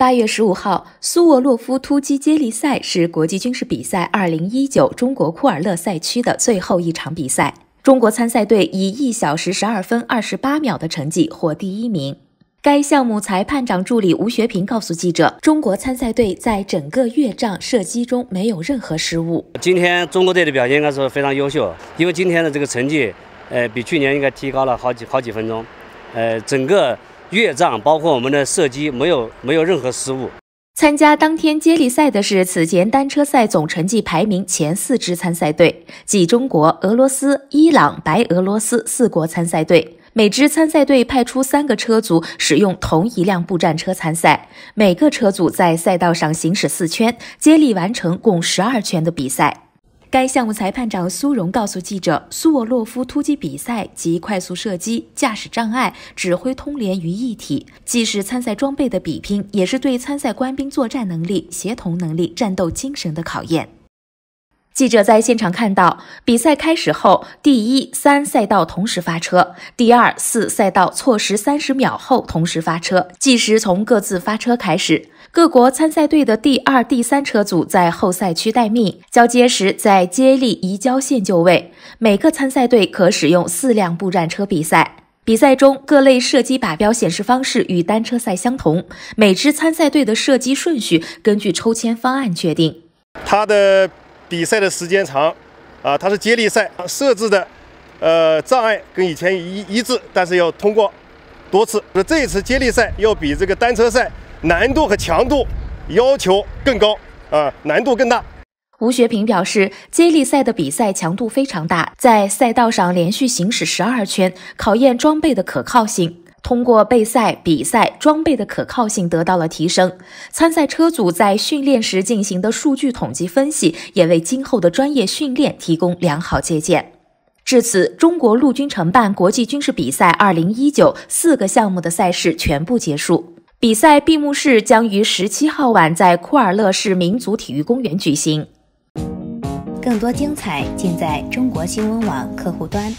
八月十五号，苏沃洛夫突击接力赛是国际军事比赛二零一九中国库尔勒赛区的最后一场比赛。中国参赛队以一小时十二分二十八秒的成绩获第一名。该项目裁判长助理吴学平告诉记者：“中国参赛队在整个越障射击中没有任何失误。今天中国队的表现应该是非常优秀，因为今天的这个成绩，呃，比去年应该提高了好几好几分钟。呃，整个。”越障包括我们的射击，没有没有任何失误。参加当天接力赛的是此前单车赛总成绩排名前四支参赛队，即中国、俄罗斯、伊朗、白俄罗斯四国参赛队。每支参赛队派出三个车组，使用同一辆步战车参赛。每个车组在赛道上行驶四圈，接力完成共十二圈的比赛。该项目裁判长苏荣告诉记者：“苏沃洛夫突击比赛及快速射击、驾驶障碍、指挥通联于一体，既是参赛装备的比拼，也是对参赛官兵作战能力、协同能力、战斗精神的考验。”记者在现场看到，比赛开始后，第一三赛道同时发车，第二四赛道错时三十秒后同时发车，计时从各自发车开始。各国参赛队的第二、第三车组在后赛区待命，交接时在接力移交线就位。每个参赛队可使用四辆步战车比赛。比赛中各类射击靶标显示方式与单车赛相同，每支参赛队的射击顺序根据抽签方案确定。他的。比赛的时间长，啊，它是接力赛设置的，呃，障碍跟以前一一致，但是要通过多次。那这一次接力赛要比这个单车赛难度和强度要求更高啊，难度更大。吴学平表示，接力赛的比赛强度非常大，在赛道上连续行驶十二圈，考验装备的可靠性。通过备赛、比赛，装备的可靠性得到了提升。参赛车组在训练时进行的数据统计分析，也为今后的专业训练提供良好借鉴。至此，中国陆军承办国际军事比赛二零一九四个项目的赛事全部结束。比赛闭幕式将于十七号晚在库尔勒市民族体育公园举行。更多精彩尽在中国新闻网客户端。